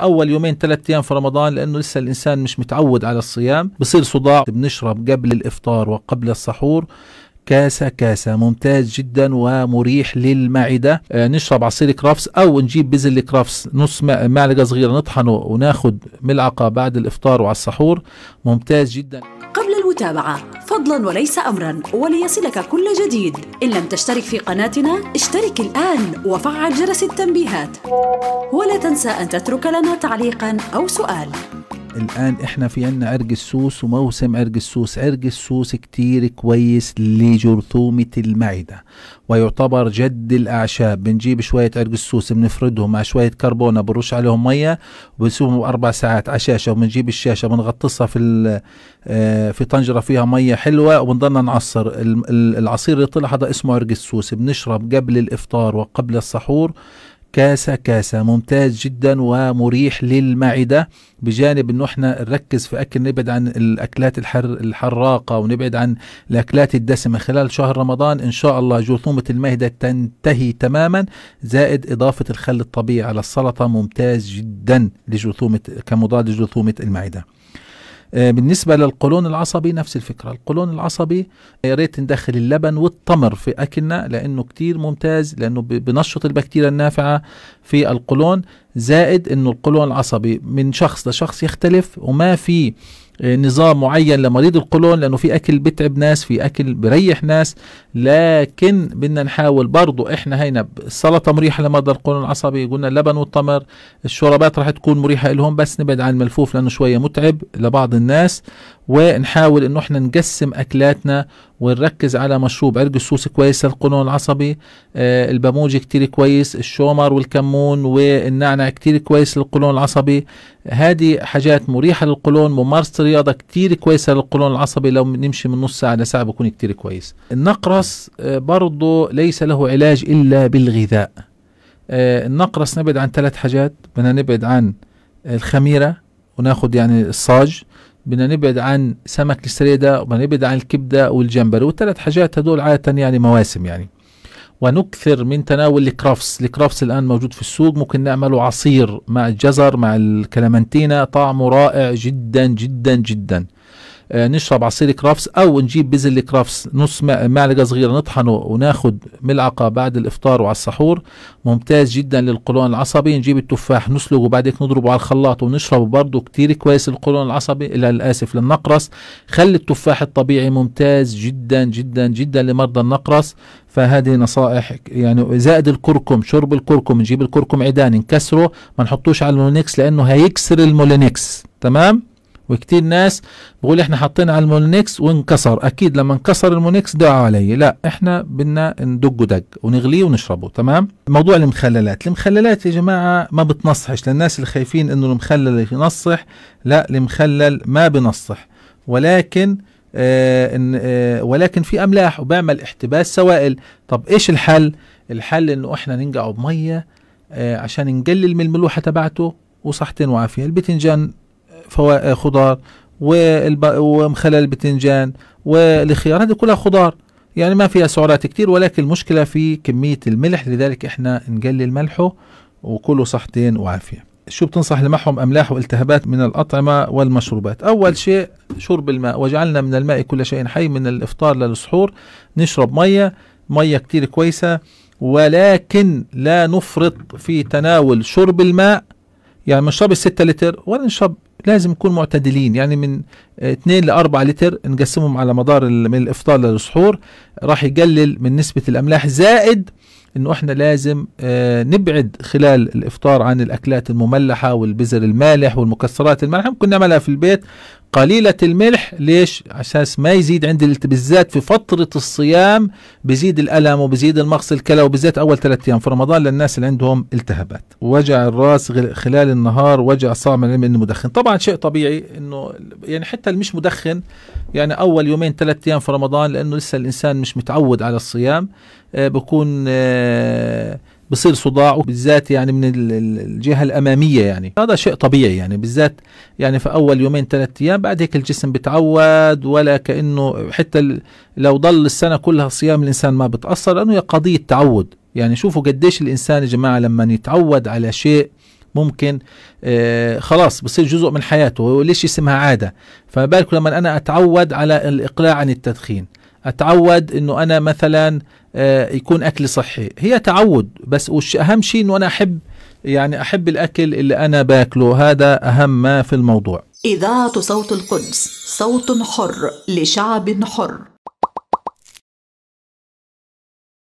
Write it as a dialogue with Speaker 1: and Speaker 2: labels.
Speaker 1: اول يومين ثلاث ايام في رمضان لانه لسه الانسان مش متعود على الصيام بصير صداع بنشرب قبل الافطار وقبل السحور كاسة كاسة ممتاز جدا ومريح للمعدة آه نشرب عصير كرافس أو نجيب بزل كرافس نص معلقة صغيرة نطحنه وناخد ملعقة بعد الإفطار وعلى السحور ممتاز جدا قبل المتابعة فضلا وليس امرا وليصلك كل جديد ان لم تشترك في قناتنا اشترك الان وفعل جرس التنبيهات ولا تنسى ان تترك لنا تعليقا او سؤال الآن إحنا في عنا عرق السوس وموسم عرق السوس عرق السوس كتير كويس لجرثومة المعدة ويعتبر جد الأعشاب بنجيب شوية عرق السوس بنفردهم مع شوية كربونة بنرش عليهم مية وبنسوهم أربع ساعات على شاشة وبنجيب الشاشة بنغطسها في آه، في طنجرة فيها مية حلوة وبنضلنا نعصر العصير اللي طلع هذا اسمه عرق السوس بنشرب قبل الإفطار وقبل السحور كاسة كاسة ممتاز جدا ومريح للمعدة بجانب انه احنا نركز في اكل نبعد عن الاكلات الحر الحراقة ونبعد عن الاكلات الدسمة خلال شهر رمضان ان شاء الله جرثومة المعدة تنتهي تماما زائد اضافة الخل الطبيعي على السلطة ممتاز جدا لجرثومة كمضاد لجرثومة المعدة آه، بالنسبه للقولون العصبي نفس الفكره القولون العصبي آه، يا ريت ندخل اللبن والتمر في اكلنا لانه كتير ممتاز لانه بنشط البكتيريا النافعه في القولون زائد انه القولون العصبي من شخص لشخص يختلف وما في آه، نظام معين لمريض القولون لانه في اكل بتعب ناس في اكل بريح ناس لكن بدنا نحاول برضه احنا هينا السلطه مريحه لمرضى القولون العصبي قلنا اللبن والتمر الشربات راح تكون مريحه لهم بس نبعد عن الملفوف لانه شويه متعب لبعض الناس ونحاول انه احنا نقسم اكلاتنا ونركز على مشروب عرق السوس كويس للقولون العصبي آه الباموجي كتير كويس الشومر والكمون والنعنع كتير كويس للقولون العصبي هذه حاجات مريحة للقولون ممارسة الرياضة كتير كويسة للقولون العصبي لو نمشي من نص ساعة لساعة بكون كتير كويس النقرس آه برضه ليس له علاج إلا بالغذاء آه النقرس نبعد عن ثلاث حاجات بدنا نبعد عن الخميرة وناخد يعني الصاج بدنا نبعد عن سمك السريدة وبدنا نبعد عن الكبدة والجمبري والثلاث حاجات هدول عادة يعني مواسم يعني ونكثر من تناول الكرفس الكرفس الآن موجود في السوق ممكن نعمله عصير مع الجزر مع الكلمنتينا طعمه رائع جدا جدا جدا آه، نشرب عصير كرافس او نجيب بزل كرافس نص معلقه صغيره نطحنه وناخد ملعقه بعد الافطار وعلى السحور ممتاز جدا للقولون العصبي نجيب التفاح نسلقه هيك نضربه على الخلاط ونشربه برضه كتير كويس للقولون العصبي الى الاسف للنقرس خلي التفاح الطبيعي ممتاز جدا جدا جدا لمرضى النقرس فهذه نصائح يعني زائد الكركم شرب الكركم نجيب الكركم عيدان نكسره ما نحطوش على المولينكس لانه هيكسر المولينكس تمام وكتير ناس بقول احنا حطينا على المونكس وانكسر اكيد لما انكسر المونكس دعوا علي لا احنا بدنا ندقه دق ونغليه ونشربه تمام موضوع المخللات المخللات يا جماعه ما بتنصحش للناس اللي خايفين انه المخلل ينصح لا المخلل ما بنصح ولكن آه آه ولكن في املاح وبعمل احتباس سوائل طب ايش الحل الحل انه احنا ننقعه بميه آه عشان نقلل من الملوحه تبعته وصحتين وعافيه البتنجان فوائد آه، خضار ومخلل بتنجان والخيار هذه كلها خضار يعني ما فيها سعرات كتير ولكن المشكلة في كمية الملح لذلك احنا نقلل ملحه وكله صحتين وعافية شو بتنصح لمحهم أملاح والتهابات من الأطعمة والمشروبات أول إيه. شيء شرب الماء وجعلنا من الماء كل شيء حي من الإفطار للسحور نشرب مية مية كتير كويسة ولكن لا نفرط في تناول شرب الماء يعني بنشرب الستة لتر ولا نشرب لازم نكون معتدلين يعني من 2 ل 4 لتر نقسمهم على مدار من الافطار للسحور راح يقلل من نسبه الاملاح زائد انه احنا لازم آه، نبعد خلال الافطار عن الاكلات المملحه والبزر المالح والمكسرات المالحه ممكن نعملها في البيت قليلة الملح ليش؟ عشان ما يزيد عند بالذات في فترة الصيام بزيد الألم وبزيد المغص الكلى وبالذات أول ثلاثة أيام في رمضان للناس اللي عندهم التهابات وجع الراس خلال النهار وجع صعب من المدخن طبعا شيء طبيعي إنه يعني حتى المش مدخن يعني أول يومين ثلاثة أيام في رمضان لأنه لسه الإنسان مش متعود على الصيام آه بكون آه بصير صداع وبالذات يعني من الجهه الاماميه يعني هذا شيء طبيعي يعني بالذات يعني في اول يومين ثلاث ايام بعد هيك الجسم بتعود ولا كانه حتى لو ضل السنه كلها صيام الانسان ما بتاثر لانه هي قضيه تعود يعني شوفوا قديش الانسان يا جماعه لما يتعود على شيء ممكن آه خلاص بصير جزء من حياته ليش اسمها عاده فما بالك لما انا اتعود على الاقلاع عن التدخين اتعود انه انا مثلا آه، يكون اكلي صحي هي تعود بس اهم شيء انه انا احب يعني احب الاكل اللي انا باكله هذا اهم ما في الموضوع اذاعه صوت القدس صوت حر لشعب حر